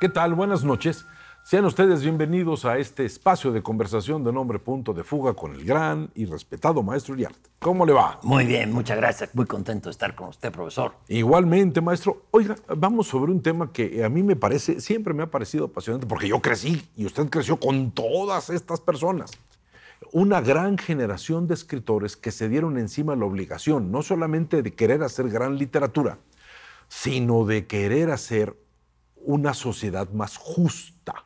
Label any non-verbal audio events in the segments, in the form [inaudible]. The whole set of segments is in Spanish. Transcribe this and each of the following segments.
¿Qué tal? Buenas noches. Sean ustedes bienvenidos a este espacio de conversación de nombre Punto de Fuga con el gran y respetado maestro yard ¿Cómo le va? Muy bien, muchas gracias. Muy contento de estar con usted, profesor. Igualmente, maestro. Oiga, vamos sobre un tema que a mí me parece, siempre me ha parecido apasionante, porque yo crecí y usted creció con todas estas personas. Una gran generación de escritores que se dieron encima la obligación, no solamente de querer hacer gran literatura, sino de querer hacer una sociedad más justa.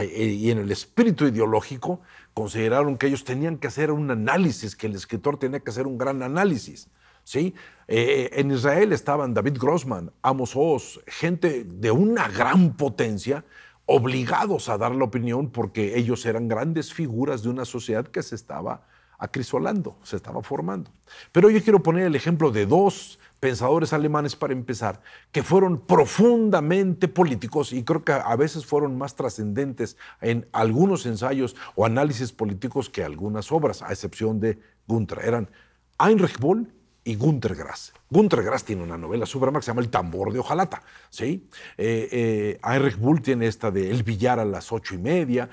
Eh, y en el espíritu ideológico consideraron que ellos tenían que hacer un análisis, que el escritor tenía que hacer un gran análisis. ¿sí? Eh, eh, en Israel estaban David Grossman, Amos Oz, gente de una gran potencia, obligados a dar la opinión porque ellos eran grandes figuras de una sociedad que se estaba acrisolando, se estaba formando. Pero yo quiero poner el ejemplo de dos pensadores alemanes para empezar, que fueron profundamente políticos y creo que a veces fueron más trascendentes en algunos ensayos o análisis políticos que algunas obras, a excepción de Gunther. Eran Heinrich Bull y Gunther Grass. Gunther Grass tiene una novela suprema que se llama El tambor de Ojalata. ¿sí? Eh, eh, Heinrich Bull tiene esta de El billar a las ocho y media.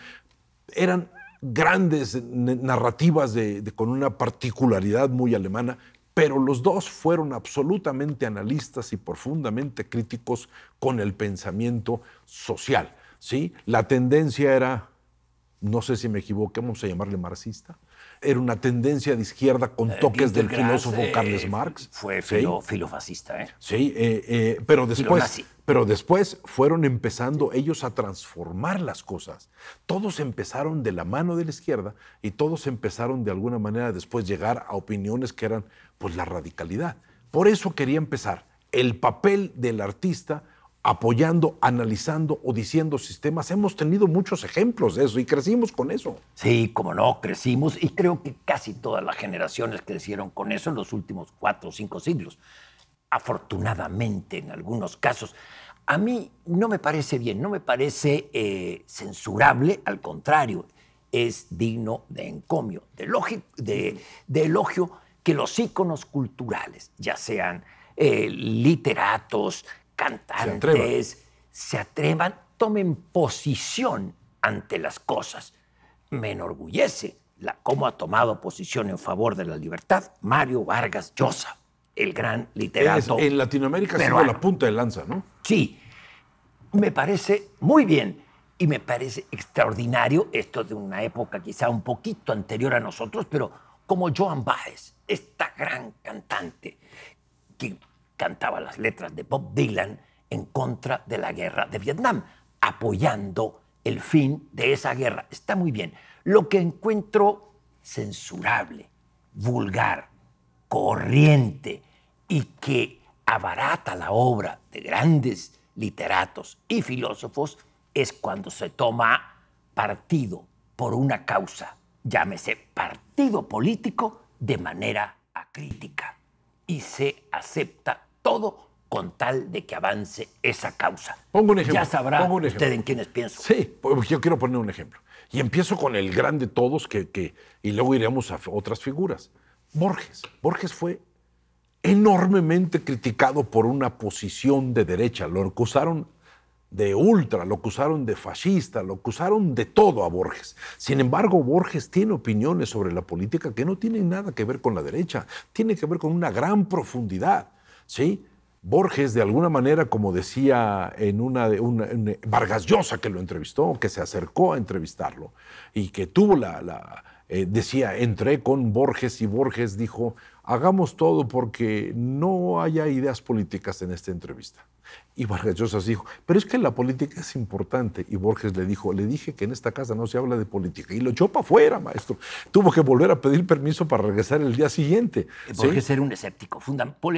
Eran grandes narrativas de, con una particularidad muy alemana, pero los dos fueron absolutamente analistas y profundamente críticos con el pensamiento social. ¿sí? La tendencia era, no sé si me equivoqué, vamos a llamarle marxista, era una tendencia de izquierda con eh, toques del filósofo Carles eh, Marx. Fue filofascista, ¿eh? Sí, eh, pero después. Pero después fueron empezando ellos a transformar las cosas. Todos empezaron de la mano de la izquierda y todos empezaron de alguna manera después llegar a opiniones que eran pues la radicalidad. Por eso quería empezar el papel del artista apoyando, analizando o diciendo sistemas. Hemos tenido muchos ejemplos de eso y crecimos con eso. Sí, como no, crecimos y creo que casi todas las generaciones crecieron con eso en los últimos cuatro o cinco siglos. Afortunadamente, en algunos casos. A mí no me parece bien, no me parece eh, censurable, al contrario, es digno de encomio, de, elogio, de, elogio que los íconos culturales, ya sean eh, literatos, cantantes se atrevan. se atrevan, tomen posición ante las cosas. Me enorgullece la, cómo ha tomado posición en favor de la libertad Mario Vargas Llosa, el gran literato. en Latinoamérica ha la punta de lanza, ¿no? Sí, me parece muy bien y me parece extraordinario esto de una época quizá un poquito anterior a nosotros, pero como Joan Baez, esta gran cantante que cantaba las letras de Bob Dylan en contra de la guerra de Vietnam, apoyando el fin de esa guerra. Está muy bien. Lo que encuentro censurable, vulgar, corriente y que abarata la obra de grandes literatos y filósofos es cuando se toma partido por una causa, llámese partido político, de manera acrítica y se acepta todo con tal de que avance esa causa. Pongo un ejemplo. Ya sabrá usted en quiénes pienso. Sí, pues, yo quiero poner un ejemplo. Y empiezo con el gran de todos, que, y luego iremos a otras figuras. Borges. Borges fue enormemente criticado por una posición de derecha. Lo acusaron de ultra, lo acusaron de fascista, lo acusaron de todo a Borges. Sin embargo, Borges tiene opiniones sobre la política que no tienen nada que ver con la derecha, tiene que ver con una gran profundidad. ¿sí? Borges, de alguna manera, como decía en una, de una, eh, Vargas Llosa que lo entrevistó, que se acercó a entrevistarlo y que tuvo la eh, decía, entré con Borges y Borges dijo, hagamos todo porque no haya ideas políticas en esta entrevista. Y Vargas Llosa dijo, pero es que la política es importante. Y Borges le dijo, le dije que en esta casa no se habla de política. Y lo echó para afuera, maestro. Tuvo que volver a pedir permiso para regresar el día siguiente. Borges era un escéptico.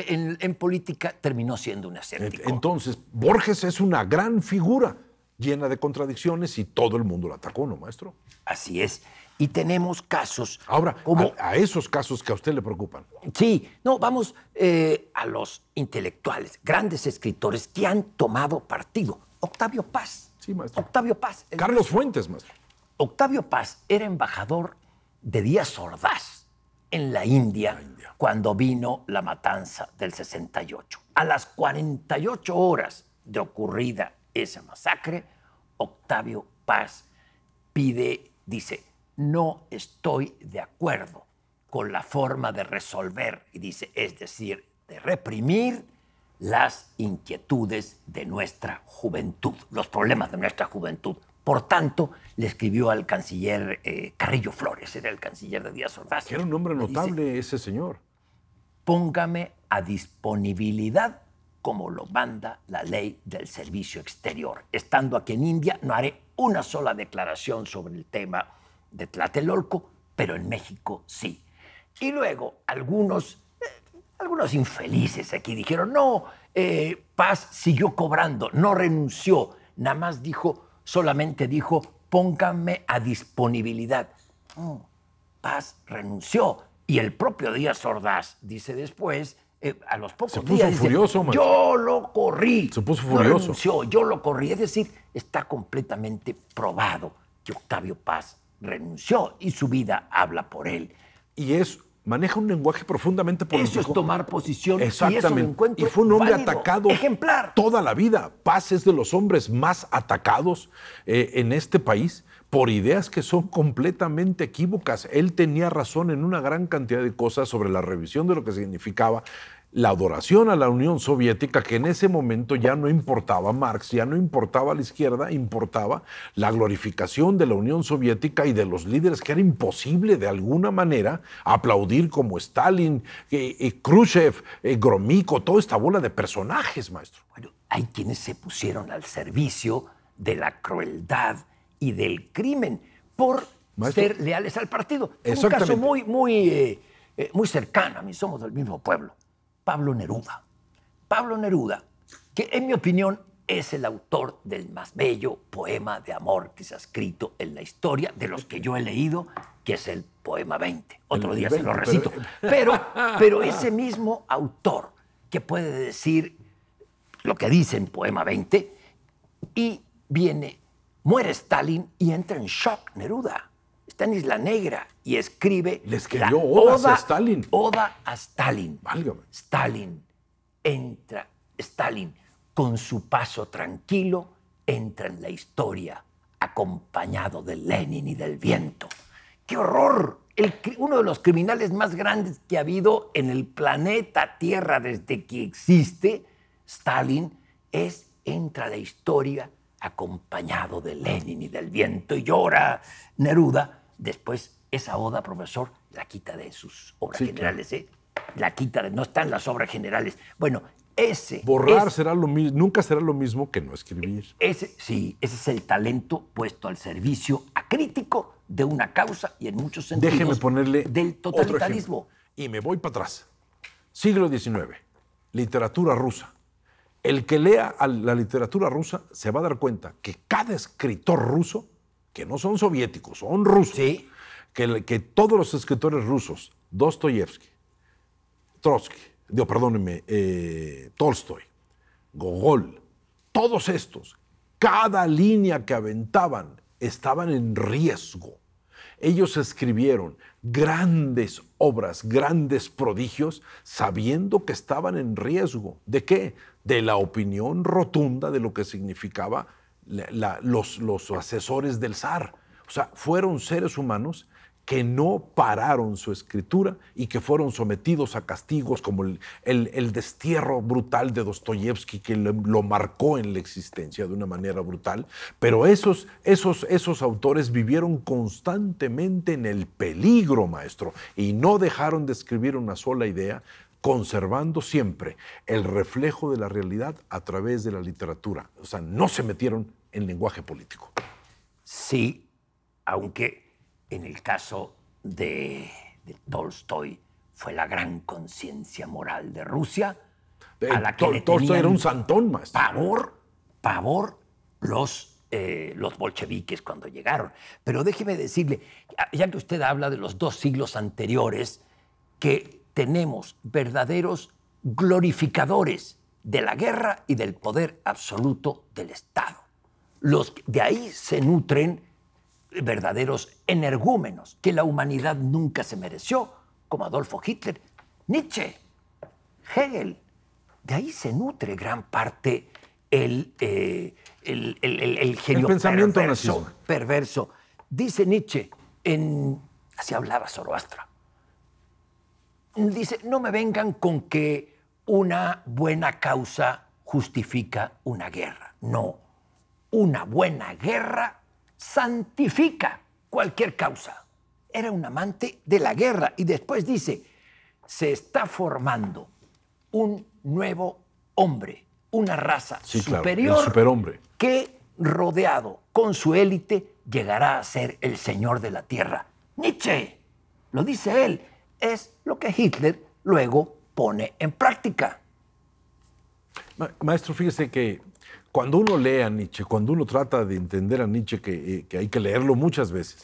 En, en, política terminó siendo un escéptico. Entonces, Borges es una gran figura llena de contradicciones y todo el mundo la atacó, ¿no, maestro? Así es. Y tenemos casos. Ahora, como, a, esos casos que a usted le preocupan. Sí, no, vamos eh, a los intelectuales, grandes escritores que han tomado partido. Octavio Paz. Sí, maestro. Octavio Paz. Carlos Fuentes, maestro. Octavio Paz era embajador de Díaz Ordaz en la India, la India, cuando vino la matanza del 68. A las 48 horas de ocurrida esa masacre, Octavio Paz pide, dice, no estoy de acuerdo con la forma de resolver, y dice, es decir, de reprimir las inquietudes de nuestra juventud, los problemas de nuestra juventud. Por tanto, le escribió al canciller eh, Carrillo Flores, era el canciller de Díaz Ordaz. Era un nombre notable ese señor. Póngame a disponibilidad como lo manda la ley del servicio exterior. Estando aquí en India, no haré una sola declaración sobre el tema de Tlatelolco, pero en México sí. Y luego algunos, eh, algunos infelices aquí dijeron, no, eh, Paz siguió cobrando, no renunció, nada más dijo, solamente dijo, pónganme a disponibilidad. Mm, Paz renunció. Y el propio Díaz Ordaz dice después, eh, a los pocos días, Yo lo corrí. Se furioso. renunció, yo lo corrí. Es decir, está completamente probado que Octavio Paz renunció y su vida habla por él. Y es maneja un lenguaje profundamente político. Eso es tomar posición. Exactamente. Y, eso y fue un hombre atacado ejemplar. toda la vida. Paz es de los hombres más atacados eh, en este país por ideas que son completamente equívocas. Él tenía razón en una gran cantidad de cosas sobre la revisión de lo que significaba la adoración a la Unión Soviética, que en ese momento ya no importaba Marx, ya no importaba la izquierda, importaba la glorificación de la Unión Soviética y de los líderes que era imposible de alguna manera aplaudir como Stalin, eh, eh, Khrushchev, eh, Gromyko, toda esta bola de personajes, maestro. Bueno, hay quienes se pusieron al servicio de la crueldad y del crimen por ser leales al partido. Es un caso muy, muy, muy cercano a mí, somos del mismo pueblo. Pablo Neruda. Pablo Neruda, que en mi opinión es el autor del más bello poema de amor que se ha escrito en la historia, de los que yo he leído, que es el poema 20. Otro día se lo recito. Pero... pero, [laughs] pero ese mismo autor que puede decir lo que dice en poema 20 y viene, muere Stalin y entra en shock Neruda está en Isla Negra y escribe. Le escribió oda, a Stalin. Oda a Stalin. Válgame. Stalin entra, Stalin con su paso tranquilo entra en la historia, acompañado de Lenin y del viento. ¡Qué horror! uno de los criminales más grandes que ha habido en el planeta Tierra desde que existe, Stalin, es entra la historia acompañado de Lenin y del viento y llora Neruda Después, esa oda, profesor, la quita de sus obras generales, ¿eh? La quita, de, no están las obras generales. Bueno, ese. Borrar será lo mismo, nunca será lo mismo que no escribir. Ese, sí, ese es el talento puesto al servicio acrítico de una causa y en muchos sentidos. Déjeme ponerle. Del totalitarismo. y me voy para atrás. Siglo XIX, literatura rusa. El que lea la literatura rusa se va a dar cuenta que cada escritor ruso que no son soviéticos, son rusos. Que, todos los escritores rusos, Dostoyevsky, Trotsky, eh, Tolstoy, Gogol, todos estos, cada línea que aventaban estaban en riesgo. Ellos escribieron grandes obras, grandes prodigios, sabiendo que estaban en riesgo. ¿De qué? De la opinión rotunda de lo que significaba los, los asesores del zar. O sea, fueron seres humanos que no pararon su escritura y que fueron sometidos a castigos como el, destierro brutal de Dostoyevsky, que lo, marcó en la existencia de una manera brutal. Pero esos, esos, esos autores vivieron constantemente en el peligro, maestro, y no dejaron de escribir una sola idea conservando siempre el reflejo de la realidad a través de la literatura. O sea, no se metieron en lenguaje político. Sí, aunque en el caso de, Tolstoy fue la gran conciencia moral de Rusia. Eh, a la que Tolstoy era un santón más. Pavor, pavor los, eh, los bolcheviques cuando llegaron. Pero déjeme decirle, ya que usted habla de los dos siglos anteriores, que tenemos verdaderos glorificadores de la guerra y del poder absoluto del Estado. Los, de ahí se nutren verdaderos energúmenos que la humanidad nunca se mereció, como Adolfo Hitler, Nietzsche, Hegel. De ahí se nutre gran parte el, eh, el, genio pensamiento perverso, Dice Nietzsche, así hablaba Zoroastro, dice, no me vengan con que una buena causa justifica una guerra. No, una buena guerra santifica cualquier causa. Era un amante de la guerra y después dice, se está formando un nuevo hombre, una raza superior superhombre. que rodeado con su élite llegará a ser el señor de la tierra. Nietzsche, lo dice él, es lo que Hitler luego pone en práctica. Maestro, fíjese que cuando uno lee a Nietzsche, cuando uno trata de entender a Nietzsche, eh, que, hay que leerlo muchas veces,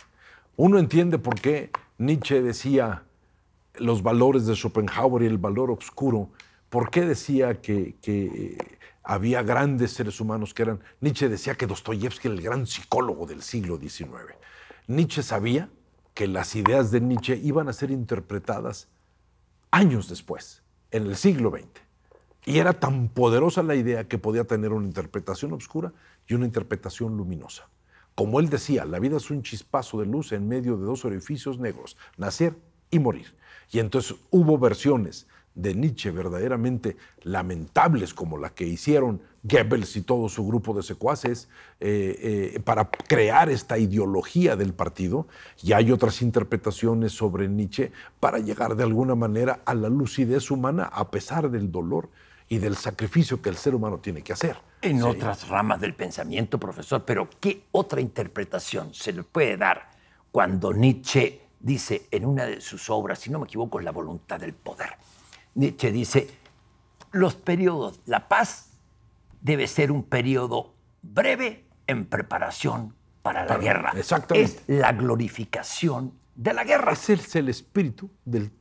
uno entiende por qué Nietzsche decía los valores de Schopenhauer y el valor oscuro, por qué decía que, que eh, había grandes seres humanos que eran... Nietzsche decía que Dostoyevsky era el gran psicólogo del siglo XIX. Nietzsche sabía que las ideas de Nietzsche iban a ser interpretadas años después, en el siglo XX. Y era tan poderosa la idea que podía tener una interpretación oscura y una interpretación luminosa. Como él decía, la vida es un chispazo de luz en medio de dos orificios negros, nacer y morir. Y entonces hubo versiones de Nietzsche verdaderamente lamentables como la que hicieron Goebbels y todo su grupo de secuaces eh, eh, para crear esta ideología del partido y hay otras interpretaciones sobre Nietzsche para llegar de alguna manera a la lucidez humana a pesar del dolor y del sacrificio que el ser humano tiene que hacer. En otras ramas del pensamiento, profesor, pero ¿qué otra interpretación se le puede dar cuando Nietzsche dice en una de sus obras, si no me equivoco, es la voluntad del poder? Nietzsche dice, los periodos, la paz debe ser un periodo breve en preparación para la guerra. Exactamente. Es la glorificación de la guerra. Ese es el espíritu de,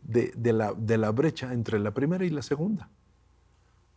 la, brecha entre la primera y la segunda.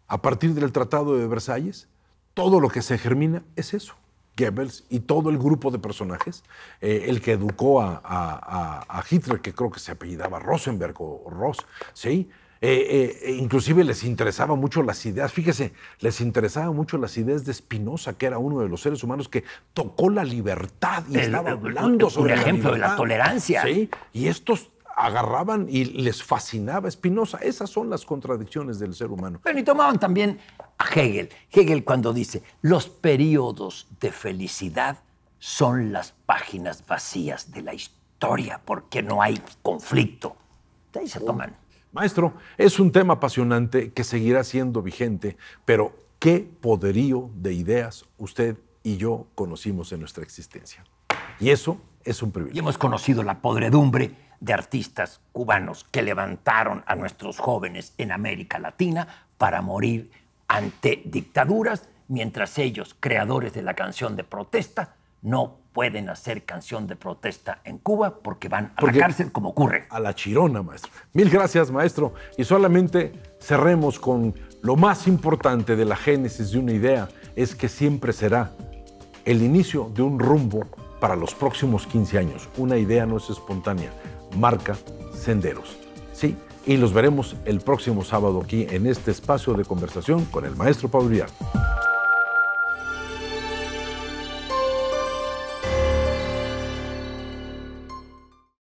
A partir del Tratado de Versalles, todo lo que se germina es eso. Goebbels y todo el grupo de personajes, eh, el que educó a, a, Hitler, que creo que se apellidaba Rosenberg o Ross, ¿sí? Eh, eh, eh, inclusive les interesaba mucho las ideas, fíjese, les interesaba mucho las ideas de Espinosa que era uno de los seres humanos que tocó la libertad y estaba hablando sobre el, sobre un ejemplo de la tolerancia. ¿sí? Y estos agarraban y les fascinaba Espinosa Esas son las contradicciones del ser humano. Pero y tomaban también a Hegel. Hegel cuando dice, los periodos de felicidad son las páginas vacías de la historia porque no hay conflicto. ahí se oh. toman. Maestro, es un tema apasionante que seguirá siendo vigente, pero qué poderío de ideas usted y yo conocimos en nuestra existencia. Y eso es un privilegio. Y hemos conocido la podredumbre de artistas cubanos que levantaron a nuestros jóvenes en América Latina para morir ante dictaduras, mientras ellos, creadores de la canción de protesta, no pueden hacer canción de protesta en Cuba porque van a la cárcel como ocurre. A la chirona, maestro. Mil gracias, maestro. Y solamente cerremos con lo más importante de la génesis de una idea, es que siempre será el inicio de un rumbo para los próximos 15 años. Una idea no es espontánea, marca senderos. Sí, y los veremos el próximo sábado aquí en este espacio de conversación con el maestro Pablo Villar.